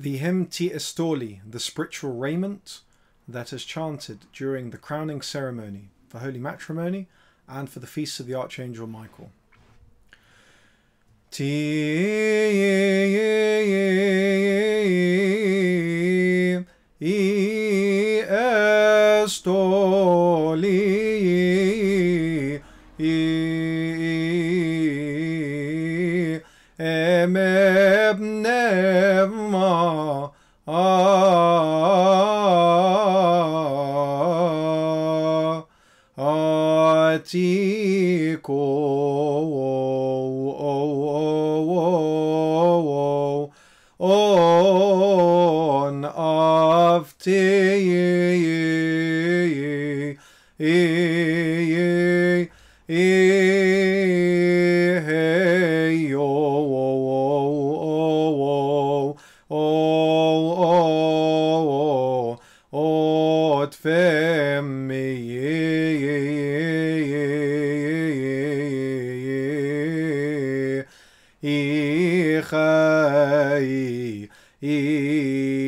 The hymn Ti Estoli, the spiritual raiment, that is chanted during the crowning ceremony for holy matrimony and for the feast of the Archangel Michael. Ti Estoli Emebne seek, oh, oh, oh, oh, oh, of Fair. the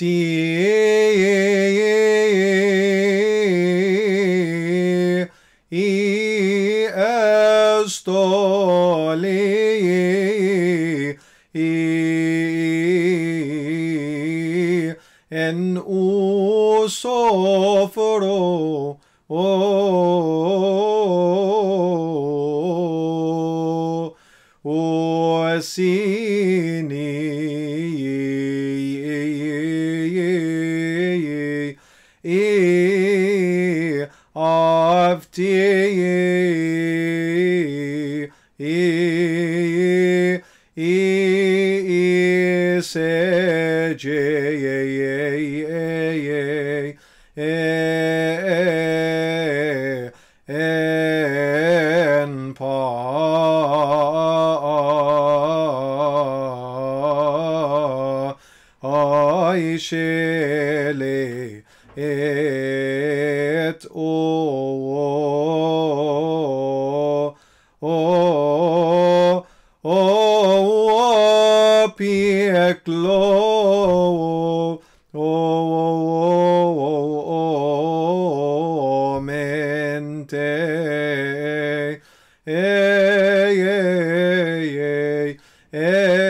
tie en usofro o si avti i i se je je je je Vaishele et o o o o O o o o O O O O O O O mente e e e e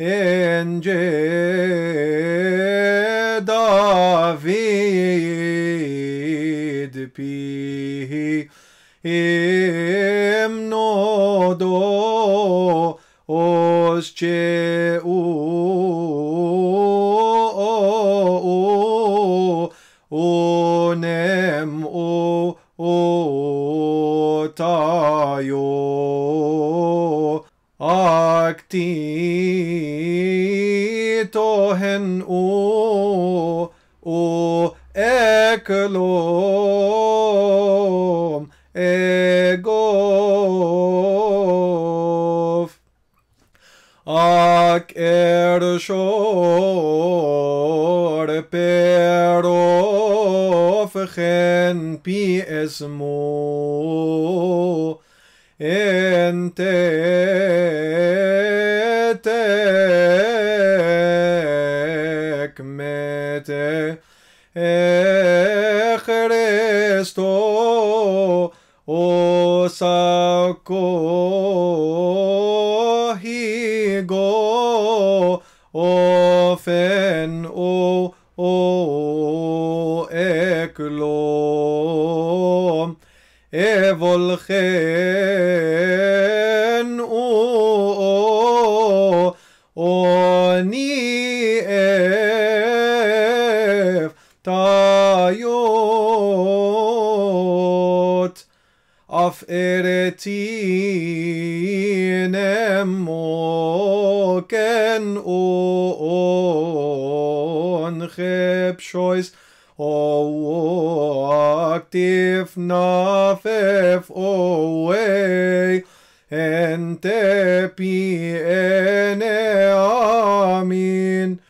ince David pijem nodo os ce u unem o o tayo actim tohen o o eklom egov ak ershor gen pi esmo ente Echeresto osako higo ofen o o eklo evolchen o affäretinem morgen on chepshois o actif nafef oe ente pi ene amin